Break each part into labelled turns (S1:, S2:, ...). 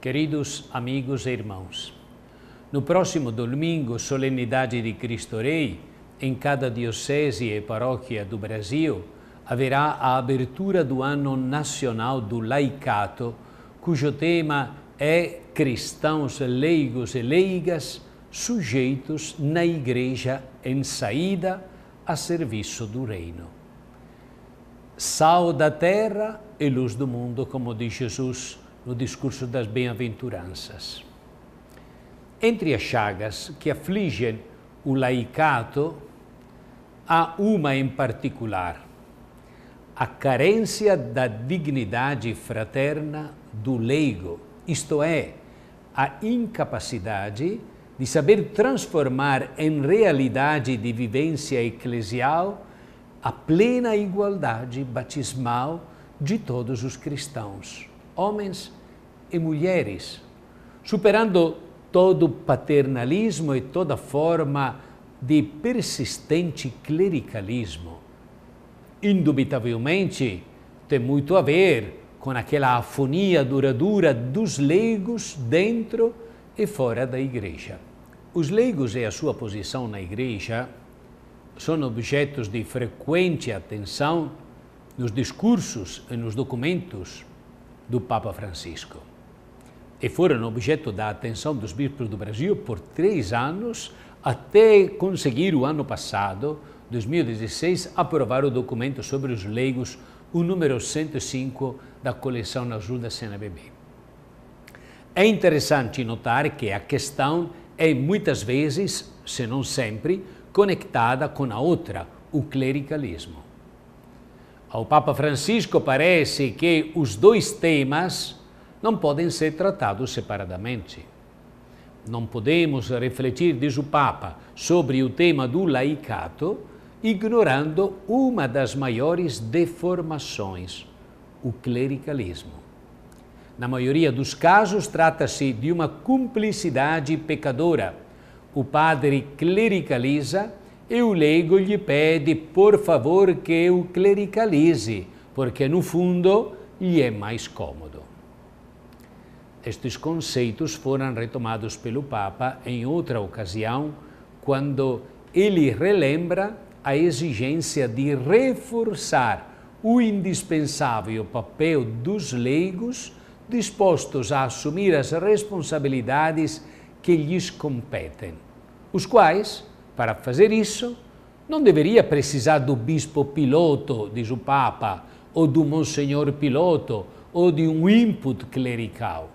S1: Queridos amigos e irmãos, no próximo domingo, solenidade de Cristo Rei, em cada diocese e paróquia do Brasil, haverá a abertura do Ano Nacional do Laicato, cujo tema é Cristãos leigos e leigas sujeitos na Igreja em saída a serviço do Reino. Sal da terra e luz do mundo, como diz Jesus, no discurso das bem-aventuranças. Entre as chagas que afligem o laicato, há uma em particular, a carência da dignidade fraterna do leigo, isto é, a incapacidade de saber transformar em realidade de vivência eclesial a plena igualdade batismal de todos os cristãos, homens e mulheres, superando todo paternalismo e toda forma de persistente clericalismo. Indubitavelmente, tem muito a ver com aquela afonia duradoura dos leigos dentro e fora da igreja. Os leigos e a sua posição na igreja são objetos de frequente atenção nos discursos e nos documentos do Papa Francisco e foram objeto da atenção dos bispos do Brasil por três anos, até conseguir o ano passado, 2016, aprovar o documento sobre os leigos, o número 105 da coleção na da CNBB. É interessante notar que a questão é muitas vezes, se não sempre, conectada com a outra, o clericalismo. Ao Papa Francisco parece que os dois temas não podem ser tratados separadamente. Não podemos refletir, diz o Papa, sobre o tema do laicato ignorando uma das maiores deformações, o clericalismo. Na maioria dos casos, trata-se de uma cumplicidade pecadora. O padre clericaliza e o leigo lhe pede, por favor, que o clericalize, porque no fundo lhe é mais cômodo. Estes conceitos foram retomados pelo Papa em outra ocasião, quando ele relembra a exigência de reforçar o indispensável papel dos leigos dispostos a assumir as responsabilidades que lhes competem, os quais, para fazer isso, não deveria precisar do bispo piloto, diz o Papa, ou do monsenhor piloto, ou de um input clerical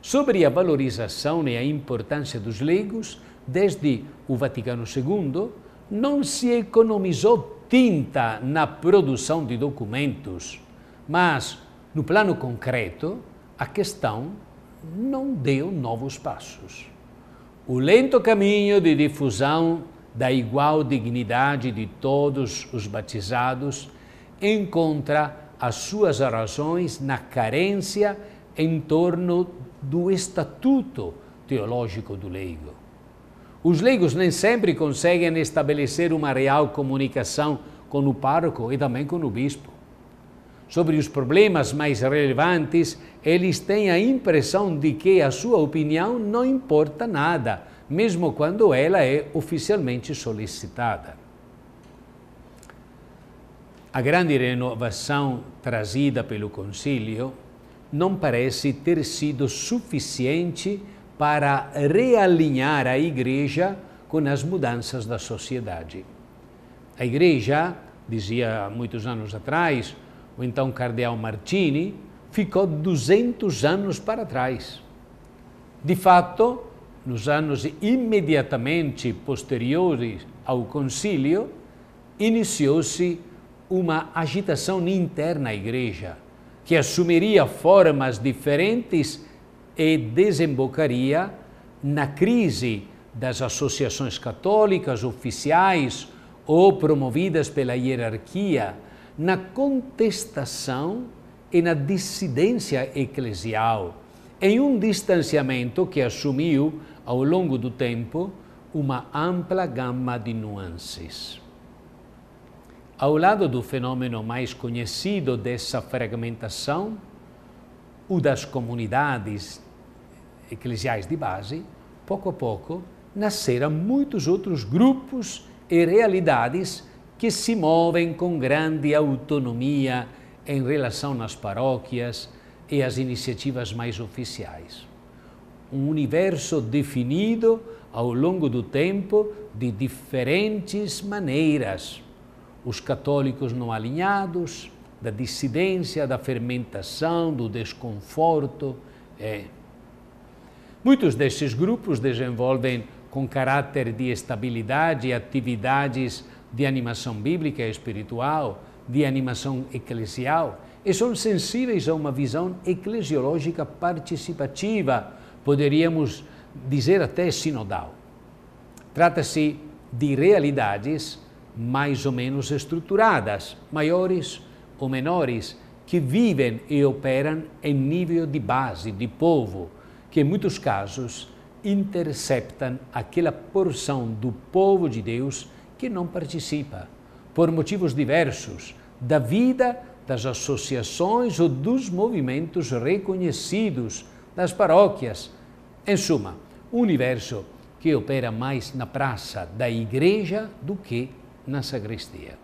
S1: sobre a valorização e a importância dos leigos, desde o Vaticano II, não se economizou tinta na produção de documentos, mas, no plano concreto, a questão não deu novos passos. O lento caminho de difusão da igual dignidade de todos os batizados encontra as suas razões na carência em torno do estatuto teológico do leigo. Os leigos nem sempre conseguem estabelecer uma real comunicação com o pároco e também com o bispo. Sobre os problemas mais relevantes, eles têm a impressão de que a sua opinião não importa nada, mesmo quando ela é oficialmente solicitada. A grande renovação trazida pelo Concílio não parece ter sido suficiente para realinhar a igreja com as mudanças da sociedade. A igreja, dizia muitos anos atrás o então cardeal Martini, ficou 200 anos para trás. De fato, nos anos imediatamente posteriores ao concílio, iniciou-se uma agitação interna à igreja que assumiria formas diferentes e desembocaria na crise das associações católicas oficiais ou promovidas pela hierarquia, na contestação e na dissidência eclesial, em um distanciamento que assumiu, ao longo do tempo, uma ampla gama de nuances. Ao lado do fenômeno mais conhecido dessa fragmentação, o das comunidades eclesiais de base, pouco a pouco nasceram muitos outros grupos e realidades que se movem com grande autonomia em relação às paróquias e às iniciativas mais oficiais. Um universo definido ao longo do tempo de diferentes maneiras os católicos não alinhados, da dissidência, da fermentação, do desconforto. É. Muitos destes grupos desenvolvem com caráter de estabilidade atividades de animação bíblica e espiritual, de animação eclesial, e são sensíveis a uma visão eclesiológica participativa, poderíamos dizer até sinodal. Trata-se de realidades mais ou menos estruturadas, maiores ou menores, que vivem e operam em nível de base, de povo, que em muitos casos interceptam aquela porção do povo de Deus que não participa, por motivos diversos, da vida, das associações ou dos movimentos reconhecidos, das paróquias. Em suma, um universo que opera mais na praça da igreja do que na sacristia.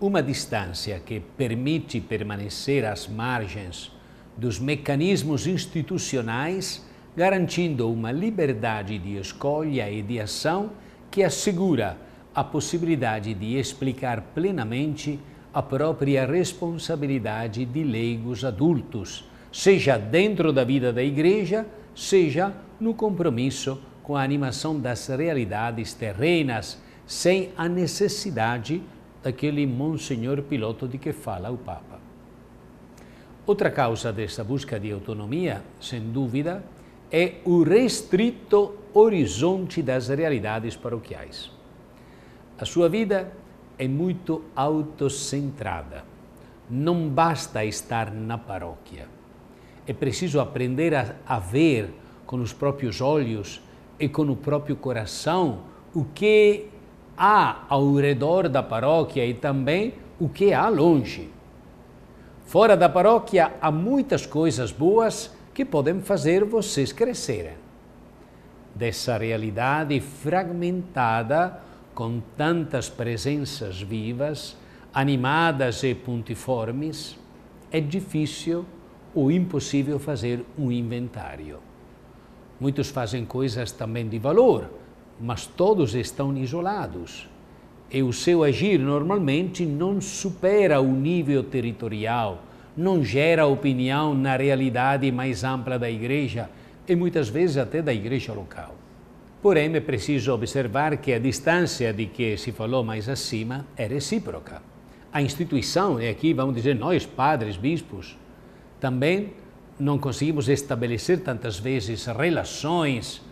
S1: Uma distância que permite permanecer às margens dos mecanismos institucionais, garantindo uma liberdade de escolha e de ação que assegura a possibilidade de explicar plenamente a própria responsabilidade de leigos adultos, seja dentro da vida da Igreja, seja no compromisso com a animação das realidades terrenas sem a necessidade daquele monsenhor piloto de que fala o Papa. Outra causa dessa busca de autonomia, sem dúvida, é o restrito horizonte das realidades paroquiais. A sua vida é muito autocentrada. Não basta estar na paróquia. É preciso aprender a, a ver com os próprios olhos e com o próprio coração o que há ao redor da paróquia e também o que há longe. Fora da paróquia há muitas coisas boas que podem fazer vocês crescerem. Dessa realidade fragmentada, com tantas presenças vivas, animadas e pontiformes, é difícil ou impossível fazer um inventário. Muitos fazem coisas também de valor, mas todos estão isolados e o seu agir normalmente não supera o nível territorial, não gera opinião na realidade mais ampla da igreja e muitas vezes até da igreja local. Porém, é preciso observar que a distância de que se falou mais acima é recíproca. A instituição, e aqui vamos dizer nós, padres, bispos, também não conseguimos estabelecer tantas vezes relações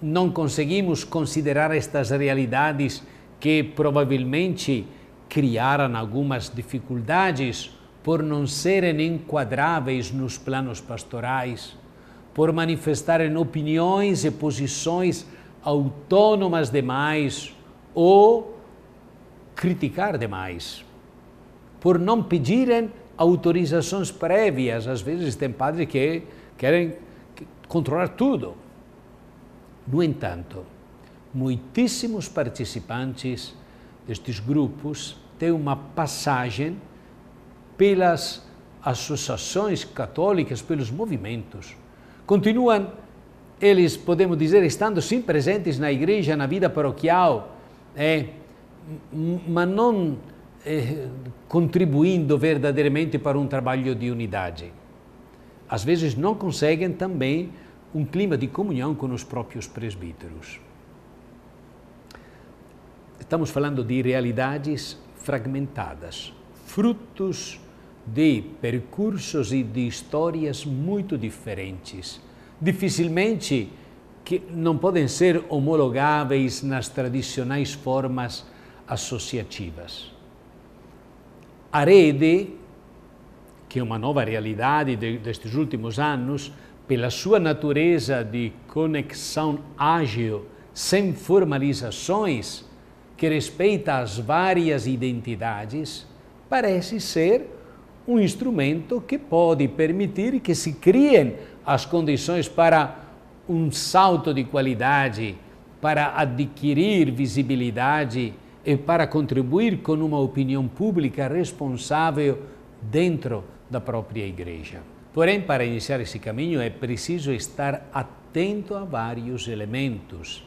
S1: não conseguimos considerar estas realidades que provavelmente criaram algumas dificuldades por não serem enquadráveis nos planos pastorais, por manifestarem opiniões e posições autônomas demais ou criticar demais, por não pedirem autorizações prévias. Às vezes tem padres que querem controlar tudo no entanto, muitíssimos participantes destes grupos têm uma passagem pelas associações católicas, pelos movimentos. Continuam, eles, podemos dizer, estando sim presentes na igreja, na vida paroquial, é, mas não é, eh, contribuindo verdadeiramente para um trabalho de unidade. Às vezes não conseguem também um clima de comunhão com os próprios presbíteros. Estamos falando de realidades fragmentadas, frutos de percursos e de histórias muito diferentes, dificilmente que não podem ser homologáveis nas tradicionais formas associativas. A rede, que é uma nova realidade destes últimos anos, pela sua natureza de conexão ágil, sem formalizações, que respeita as várias identidades, parece ser um instrumento que pode permitir que se criem as condições para um salto de qualidade, para adquirir visibilidade e para contribuir com uma opinião pública responsável dentro da própria igreja. Porém, para iniciar esse caminho é preciso estar atento a vários elementos.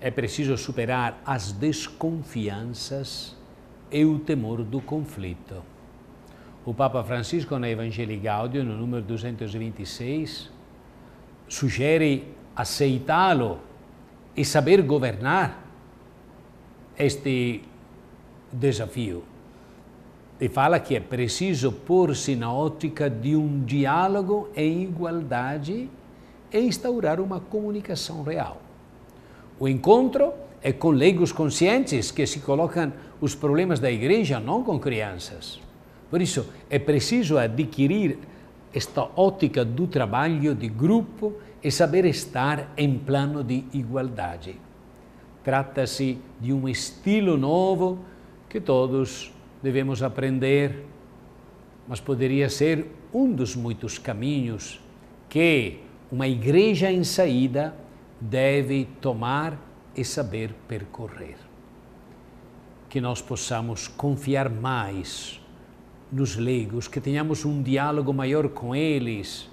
S1: É preciso superar as desconfianças e o temor do conflito. O Papa Francisco, na Evangelii Gaudio, no número 226, sugere aceitá-lo e saber governar este desafio e fala que é preciso pôr-se na ótica de um diálogo em igualdade e instaurar uma comunicação real. O encontro é com leigos conscientes que se colocam os problemas da igreja, não com crianças. Por isso, é preciso adquirir esta ótica do trabalho de grupo e saber estar em plano de igualdade. Trata-se de um estilo novo que todos devemos aprender, mas poderia ser um dos muitos caminhos que uma igreja em saída deve tomar e saber percorrer. Que nós possamos confiar mais nos leigos, que tenhamos um diálogo maior com eles,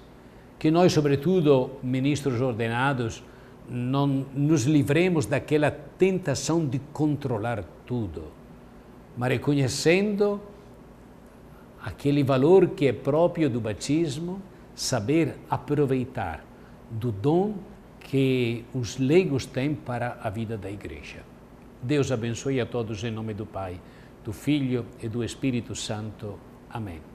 S1: que nós, sobretudo, ministros ordenados, não nos livremos daquela tentação de controlar tudo ma reconhecendo aquele valor que é próprio do batismo, saber aproveitar do dom que os leigos têm para a vida da igreja. Deus abençoe a todos em nome do Pai, do Filho e do Espírito Santo. Amém.